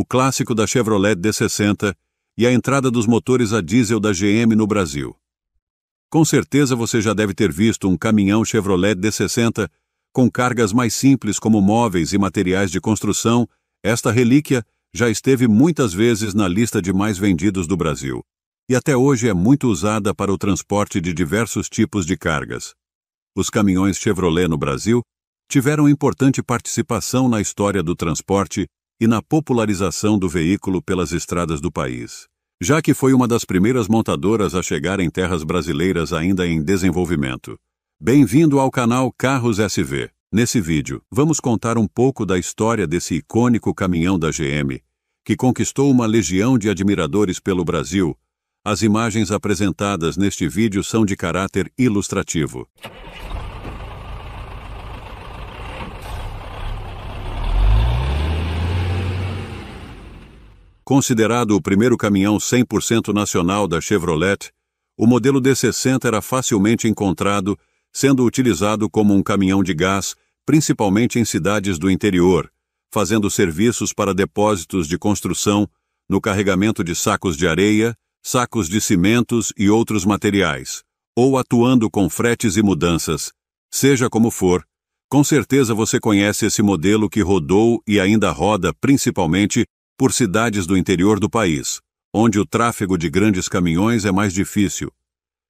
o clássico da Chevrolet D60 e a entrada dos motores a diesel da GM no Brasil. Com certeza você já deve ter visto um caminhão Chevrolet D60 com cargas mais simples como móveis e materiais de construção, esta relíquia já esteve muitas vezes na lista de mais vendidos do Brasil e até hoje é muito usada para o transporte de diversos tipos de cargas. Os caminhões Chevrolet no Brasil tiveram importante participação na história do transporte e na popularização do veículo pelas estradas do país, já que foi uma das primeiras montadoras a chegar em terras brasileiras ainda em desenvolvimento. Bem-vindo ao canal Carros SV. Nesse vídeo, vamos contar um pouco da história desse icônico caminhão da GM, que conquistou uma legião de admiradores pelo Brasil. As imagens apresentadas neste vídeo são de caráter ilustrativo. Considerado o primeiro caminhão 100% nacional da Chevrolet, o modelo D60 era facilmente encontrado, sendo utilizado como um caminhão de gás, principalmente em cidades do interior, fazendo serviços para depósitos de construção, no carregamento de sacos de areia, sacos de cimentos e outros materiais, ou atuando com fretes e mudanças. Seja como for, com certeza você conhece esse modelo que rodou e ainda roda principalmente por cidades do interior do país, onde o tráfego de grandes caminhões é mais difícil.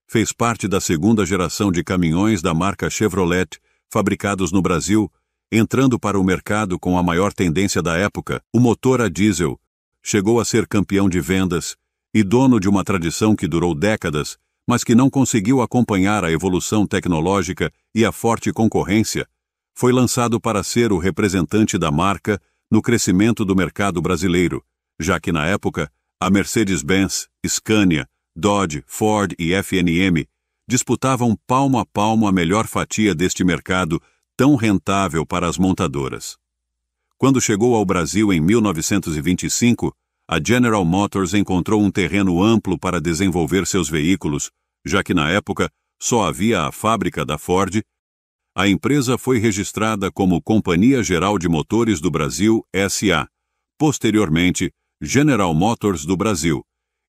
Fez parte da segunda geração de caminhões da marca Chevrolet, fabricados no Brasil, entrando para o mercado com a maior tendência da época, o motor a diesel. Chegou a ser campeão de vendas e dono de uma tradição que durou décadas, mas que não conseguiu acompanhar a evolução tecnológica e a forte concorrência, foi lançado para ser o representante da marca no crescimento do mercado brasileiro, já que na época a Mercedes-Benz, Scania, Dodge, Ford e FNM disputavam palmo a palmo a melhor fatia deste mercado tão rentável para as montadoras. Quando chegou ao Brasil em 1925, a General Motors encontrou um terreno amplo para desenvolver seus veículos, já que na época só havia a fábrica da Ford a empresa foi registrada como Companhia Geral de Motores do Brasil SA, posteriormente General Motors do Brasil,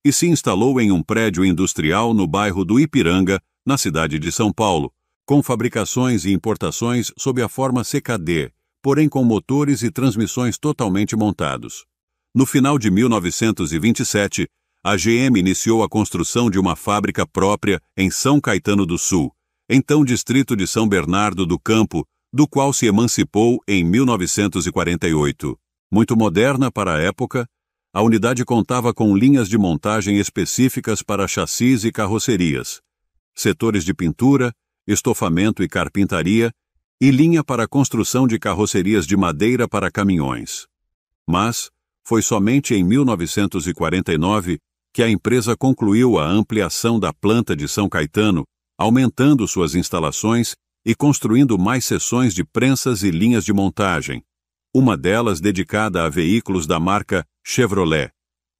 e se instalou em um prédio industrial no bairro do Ipiranga, na cidade de São Paulo, com fabricações e importações sob a forma CKD, porém com motores e transmissões totalmente montados. No final de 1927, a GM iniciou a construção de uma fábrica própria em São Caetano do Sul, então distrito de São Bernardo do Campo, do qual se emancipou em 1948. Muito moderna para a época, a unidade contava com linhas de montagem específicas para chassis e carrocerias, setores de pintura, estofamento e carpintaria, e linha para construção de carrocerias de madeira para caminhões. Mas, foi somente em 1949 que a empresa concluiu a ampliação da planta de São Caetano aumentando suas instalações e construindo mais seções de prensas e linhas de montagem, uma delas dedicada a veículos da marca Chevrolet,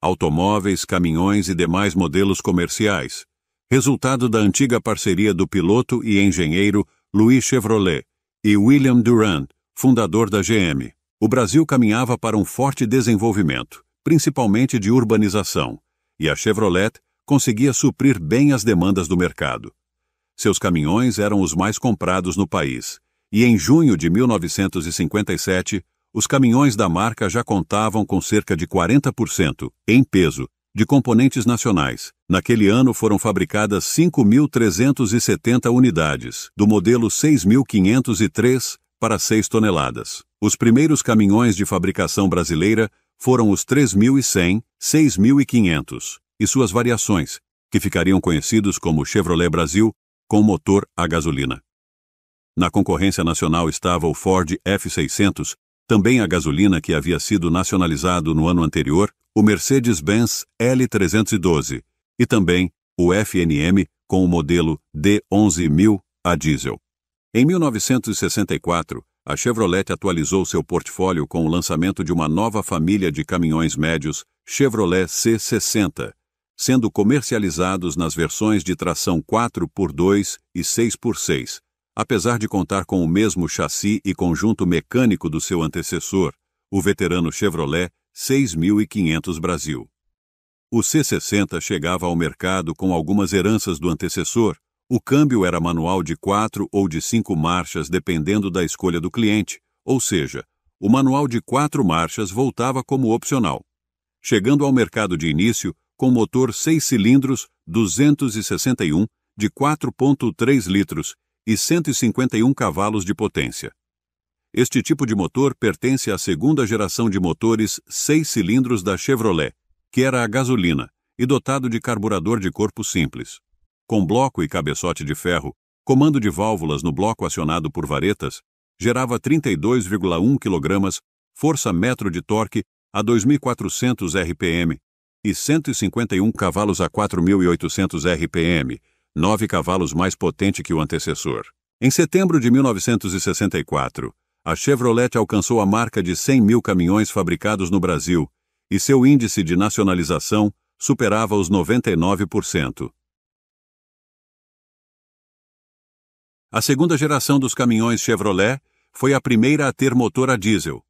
automóveis, caminhões e demais modelos comerciais, resultado da antiga parceria do piloto e engenheiro Louis Chevrolet e William Durand, fundador da GM. O Brasil caminhava para um forte desenvolvimento, principalmente de urbanização, e a Chevrolet conseguia suprir bem as demandas do mercado. Seus caminhões eram os mais comprados no país, e em junho de 1957, os caminhões da marca já contavam com cerca de 40%, em peso, de componentes nacionais. Naquele ano foram fabricadas 5.370 unidades, do modelo 6.503 para 6 toneladas. Os primeiros caminhões de fabricação brasileira foram os 3.100, 6.500 e suas variações, que ficariam conhecidos como Chevrolet Brasil com motor a gasolina. Na concorrência nacional estava o Ford F600, também a gasolina que havia sido nacionalizado no ano anterior, o Mercedes-Benz L312 e também o FNM com o modelo D11000 a diesel. Em 1964, a Chevrolet atualizou seu portfólio com o lançamento de uma nova família de caminhões médios, Chevrolet C60, sendo comercializados nas versões de tração 4x2 e 6x6, apesar de contar com o mesmo chassi e conjunto mecânico do seu antecessor, o veterano Chevrolet 6500 Brasil. O C60 chegava ao mercado com algumas heranças do antecessor. O câmbio era manual de quatro ou de cinco marchas, dependendo da escolha do cliente, ou seja, o manual de quatro marchas voltava como opcional. Chegando ao mercado de início, com motor 6 cilindros 261 de 4.3 litros e 151 cavalos de potência. Este tipo de motor pertence à segunda geração de motores 6 cilindros da Chevrolet, que era a gasolina, e dotado de carburador de corpo simples. Com bloco e cabeçote de ferro, comando de válvulas no bloco acionado por varetas, gerava 32,1 kg, força metro de torque a 2.400 RPM e 151 cavalos a 4.800 RPM, 9 cavalos mais potente que o antecessor. Em setembro de 1964, a Chevrolet alcançou a marca de 100 mil caminhões fabricados no Brasil e seu índice de nacionalização superava os 99%. A segunda geração dos caminhões Chevrolet foi a primeira a ter motor a diesel.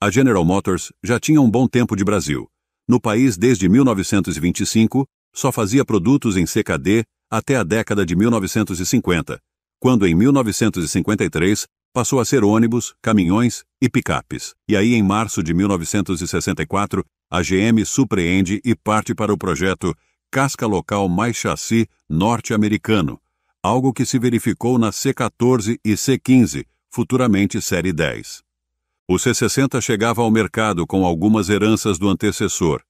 A General Motors já tinha um bom tempo de Brasil, no país desde 1925, só fazia produtos em CKD até a década de 1950, quando em 1953 passou a ser ônibus, caminhões e picapes. E aí, em março de 1964, a GM surpreende e parte para o projeto Casca Local Mais Chassi Norte-Americano, algo que se verificou na C14 e C15, futuramente Série 10. O C60 chegava ao mercado com algumas heranças do antecessor.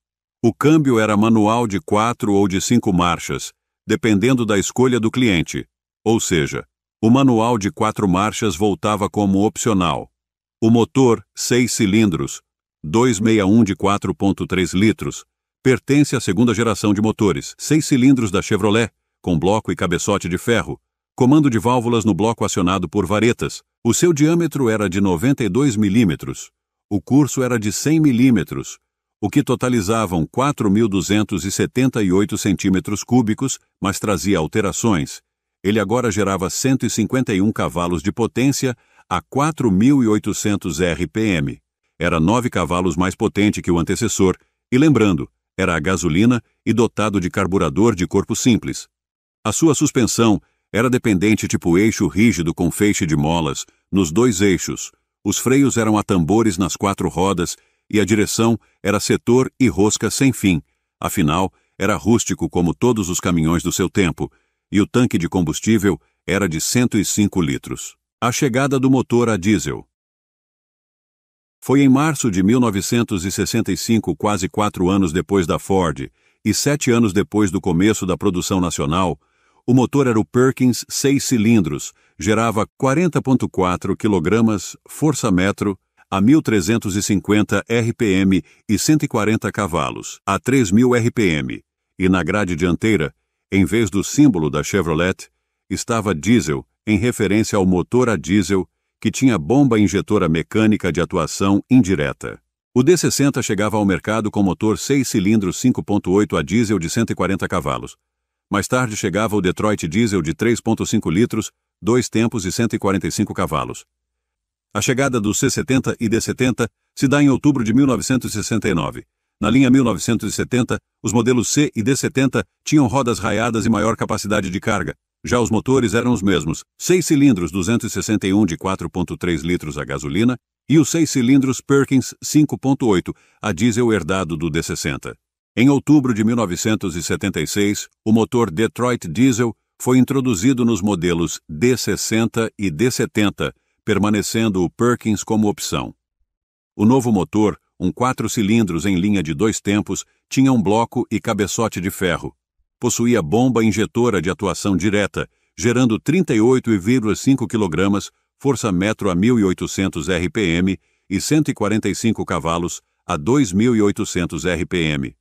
O câmbio era manual de quatro ou de cinco marchas, dependendo da escolha do cliente. Ou seja, o manual de quatro marchas voltava como opcional. O motor, seis cilindros, 261 de 4,3 litros, pertence à segunda geração de motores, seis cilindros da Chevrolet, com bloco e cabeçote de ferro, comando de válvulas no bloco acionado por varetas. O seu diâmetro era de 92 milímetros. O curso era de 100 milímetros, o que totalizavam 4.278 centímetros cúbicos, mas trazia alterações. Ele agora gerava 151 cavalos de potência a 4.800 RPM. Era 9 cavalos mais potente que o antecessor, e lembrando, era a gasolina e dotado de carburador de corpo simples. A sua suspensão era dependente tipo eixo rígido com feixe de molas nos dois eixos, os freios eram a tambores nas quatro rodas e a direção era setor e rosca sem fim. Afinal, era rústico como todos os caminhões do seu tempo, e o tanque de combustível era de 105 litros. A chegada do motor a diesel. Foi em março de 1965, quase quatro anos depois da Ford e sete anos depois do começo da produção nacional, o motor era o Perkins 6 cilindros, gerava 40.4 kg força-metro a 1.350 RPM e 140 cavalos, a 3.000 RPM. E na grade dianteira, em vez do símbolo da Chevrolet, estava diesel em referência ao motor a diesel que tinha bomba injetora mecânica de atuação indireta. O D60 chegava ao mercado com motor 6 cilindros 5.8 a diesel de 140 cavalos. Mais tarde chegava o Detroit Diesel de 3,5 litros, dois tempos e 145 cavalos. A chegada do C70 e D70 se dá em outubro de 1969. Na linha 1970, os modelos C e D70 tinham rodas raiadas e maior capacidade de carga. Já os motores eram os mesmos: seis cilindros 261 de 4,3 litros a gasolina e os seis cilindros Perkins 5,8 a diesel herdado do D60. Em outubro de 1976, o motor Detroit Diesel foi introduzido nos modelos D60 e D70, permanecendo o Perkins como opção. O novo motor, um quatro cilindros em linha de dois tempos, tinha um bloco e cabeçote de ferro. Possuía bomba injetora de atuação direta, gerando 38,5 kg, força metro a 1.800 RPM e 145 cavalos a 2.800 RPM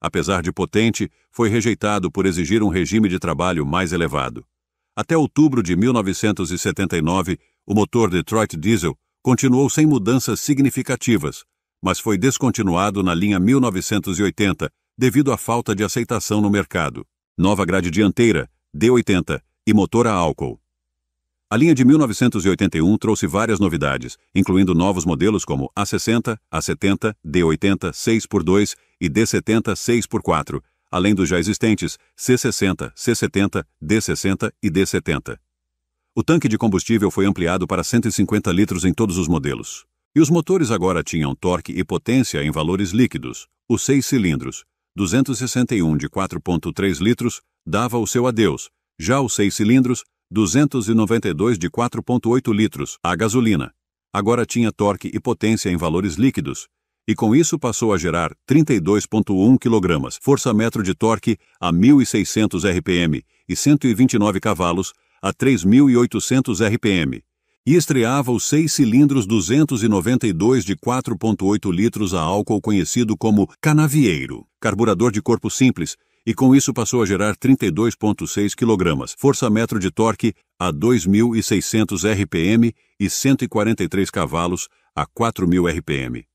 apesar de potente, foi rejeitado por exigir um regime de trabalho mais elevado. Até outubro de 1979, o motor Detroit Diesel continuou sem mudanças significativas, mas foi descontinuado na linha 1980 devido à falta de aceitação no mercado. Nova grade dianteira, D80 e motor a álcool. A linha de 1981 trouxe várias novidades, incluindo novos modelos como A60, A70, D80, 6x2 e D70 6x4, além dos já existentes C60, C70, D60 e D70. O tanque de combustível foi ampliado para 150 litros em todos os modelos. E os motores agora tinham torque e potência em valores líquidos. Os seis cilindros, 261 de 4.3 litros, dava o seu adeus. Já os seis cilindros, 292 de 4.8 litros, a gasolina. Agora tinha torque e potência em valores líquidos, e com isso passou a gerar 32,1 kg força-metro de torque a 1.600 RPM e 129 cavalos a 3.800 RPM. E estreava os seis cilindros 292 de 4,8 litros a álcool conhecido como canavieiro, carburador de corpo simples, e com isso passou a gerar 32,6 kg força-metro de torque a 2.600 RPM e 143 cavalos a 4.000 RPM.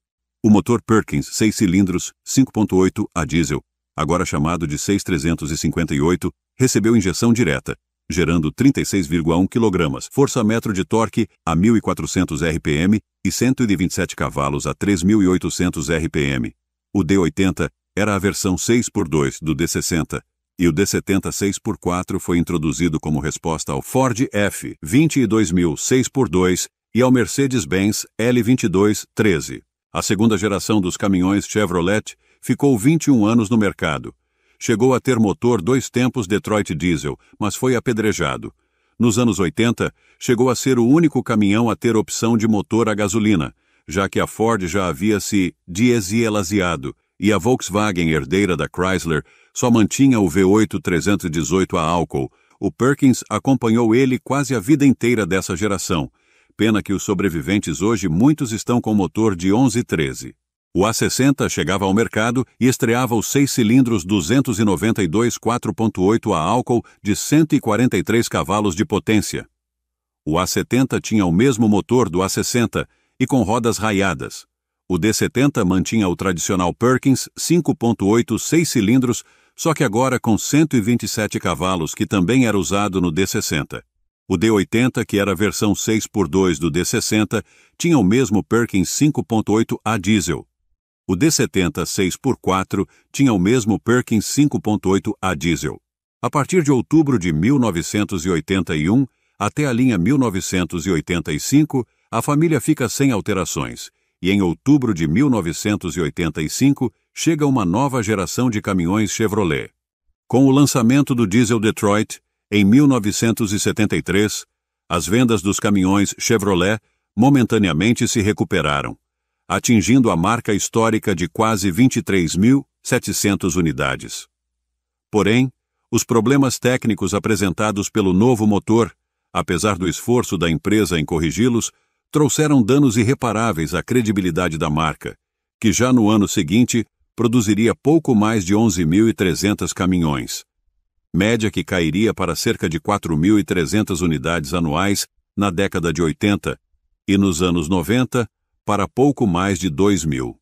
O motor Perkins 6 cilindros, 5.8 a diesel, agora chamado de 6358, recebeu injeção direta, gerando 36,1 kg, força-metro de torque a 1400 rpm e 127 cavalos a 3800 rpm. O D80 era a versão 6x2 do D60 e o D70 6x4 foi introduzido como resposta ao Ford F 22000 6x2 e ao Mercedes-Benz L22 13. A segunda geração dos caminhões Chevrolet ficou 21 anos no mercado. Chegou a ter motor dois tempos Detroit Diesel, mas foi apedrejado. Nos anos 80, chegou a ser o único caminhão a ter opção de motor a gasolina, já que a Ford já havia se dieselaziado e a Volkswagen, herdeira da Chrysler, só mantinha o V8 318 a álcool. O Perkins acompanhou ele quase a vida inteira dessa geração Pena que os sobreviventes hoje muitos estão com motor de 1113. O A60 chegava ao mercado e estreava os seis cilindros 292 4.8 a álcool de 143 cavalos de potência. O A70 tinha o mesmo motor do A60 e com rodas raiadas. O D70 mantinha o tradicional Perkins 5.8 seis cilindros, só que agora com 127 cavalos que também era usado no D60. O D80, que era a versão 6x2 do D60, tinha o mesmo Perkins 5.8 a diesel. O D70 6x4 tinha o mesmo Perkins 5.8 a diesel. A partir de outubro de 1981 até a linha 1985, a família fica sem alterações, e em outubro de 1985 chega uma nova geração de caminhões Chevrolet. Com o lançamento do diesel Detroit, em 1973, as vendas dos caminhões Chevrolet momentaneamente se recuperaram, atingindo a marca histórica de quase 23.700 unidades. Porém, os problemas técnicos apresentados pelo novo motor, apesar do esforço da empresa em corrigi-los, trouxeram danos irreparáveis à credibilidade da marca, que já no ano seguinte produziria pouco mais de 11.300 caminhões, média que cairia para cerca de 4.300 unidades anuais na década de 80 e nos anos 90 para pouco mais de 2.000.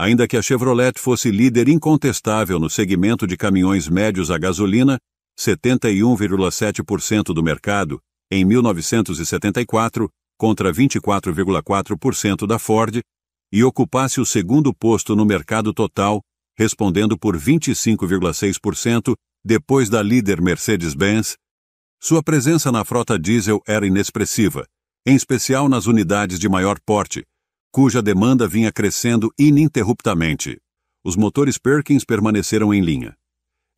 Ainda que a Chevrolet fosse líder incontestável no segmento de caminhões médios a gasolina, 71,7% do mercado, em 1974, contra 24,4% da Ford, e ocupasse o segundo posto no mercado total, respondendo por 25,6% depois da líder Mercedes-Benz, sua presença na frota diesel era inexpressiva, em especial nas unidades de maior porte, cuja demanda vinha crescendo ininterruptamente. Os motores Perkins permaneceram em linha.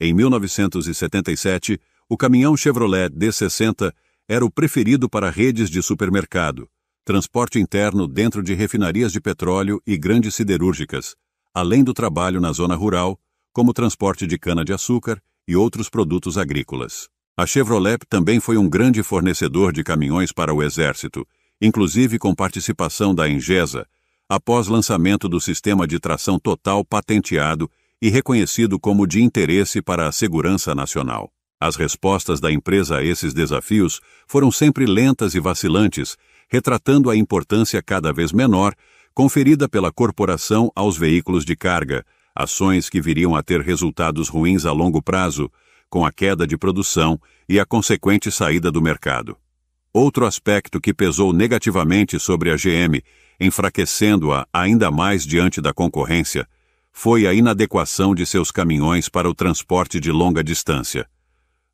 Em 1977, o caminhão Chevrolet D60 era o preferido para redes de supermercado, transporte interno dentro de refinarias de petróleo e grandes siderúrgicas, além do trabalho na zona rural, como transporte de cana-de-açúcar e outros produtos agrícolas. A Chevrolet também foi um grande fornecedor de caminhões para o Exército, inclusive com participação da Engesa, após lançamento do sistema de tração total patenteado e reconhecido como de interesse para a segurança nacional. As respostas da empresa a esses desafios foram sempre lentas e vacilantes, retratando a importância cada vez menor conferida pela corporação aos veículos de carga, ações que viriam a ter resultados ruins a longo prazo, com a queda de produção e a consequente saída do mercado. Outro aspecto que pesou negativamente sobre a GM, enfraquecendo-a ainda mais diante da concorrência, foi a inadequação de seus caminhões para o transporte de longa distância.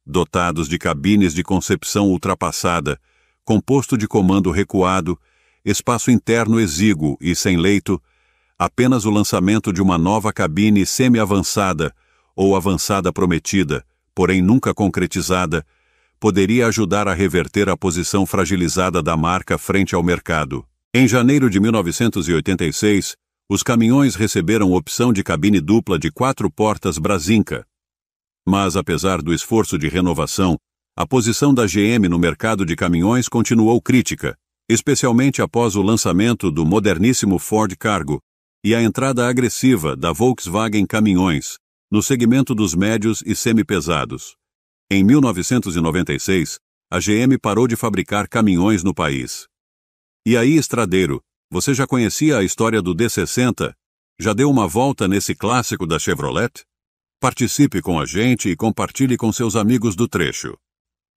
Dotados de cabines de concepção ultrapassada, composto de comando recuado, espaço interno exíguo e sem leito, apenas o lançamento de uma nova cabine semi-avançada ou avançada prometida, porém nunca concretizada, poderia ajudar a reverter a posição fragilizada da marca frente ao mercado. Em janeiro de 1986, os caminhões receberam opção de cabine dupla de quatro portas Brasinca. Mas, apesar do esforço de renovação, a posição da GM no mercado de caminhões continuou crítica, especialmente após o lançamento do moderníssimo Ford Cargo, e a entrada agressiva da Volkswagen Caminhões no segmento dos médios e semi pesados. Em 1996, a GM parou de fabricar caminhões no país. E aí, estradeiro, você já conhecia a história do D60? Já deu uma volta nesse clássico da Chevrolet? Participe com a gente e compartilhe com seus amigos do trecho.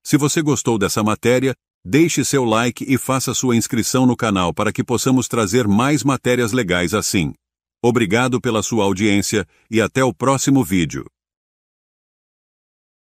Se você gostou dessa matéria, Deixe seu like e faça sua inscrição no canal para que possamos trazer mais matérias legais assim. Obrigado pela sua audiência e até o próximo vídeo.